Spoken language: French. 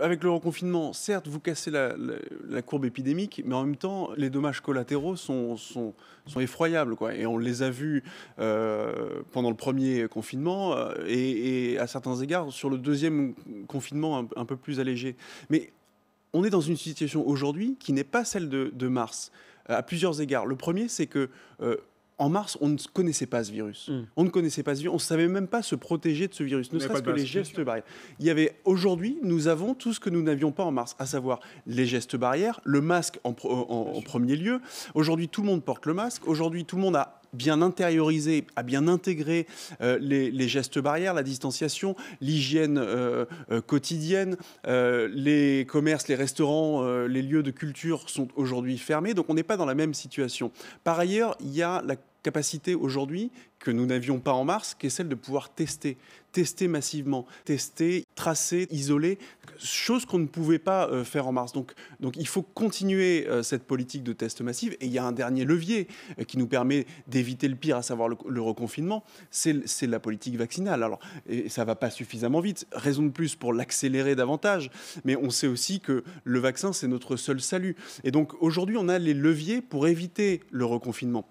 Avec le reconfinement, certes, vous cassez la, courbe épidémique, mais en même temps, les dommages collatéraux sont, sont, sont effroyables. Quoi. Et on les a vus euh, pendant le premier confinement euh, et, à certains égards sur le deuxième confinement un, peu plus allégé. Mais on est dans une situation aujourd'hui qui n'est pas celle de, mars, à plusieurs égards. Le premier, c'est que... Euh, en mars, on ne connaissait pas ce virus. Hmm. On ne connaissait pas ce virus. On ne savait même pas se protéger de ce virus, ne serait-ce que les gestes barrières. Il y avait aujourd'hui, nous avons tout ce que nous n'avions pas en mars, à savoir les gestes barrières, le masque en, premier lieu. Aujourd'hui, tout le monde porte le masque. Aujourd'hui, tout le monde a bien intériorisé, a bien intégré euh, les, gestes barrières, la distanciation, l'hygiène euh, euh, quotidienne. les commerces, les restaurants, les lieux de culture sont aujourd'hui fermés, donc on n'est pas dans la même situation. Par ailleurs, il y a la capacité aujourd'hui que nous n'avions pas en mars, qui est celle de pouvoir tester, tester massivement, tester, tracer, isoler, chose qu'on ne pouvait pas euh, faire en mars. Donc, il faut continuer euh, cette politique de test massive Et il y a un dernier levier euh, qui nous permet d'éviter le pire, à savoir le, reconfinement, c'est la politique vaccinale. Alors, ça ne va pas suffisamment vite, raison de plus pour l'accélérer davantage. Mais on sait aussi que le vaccin, c'est notre seul salut. Et donc aujourd'hui, on a les leviers pour éviter le reconfinement.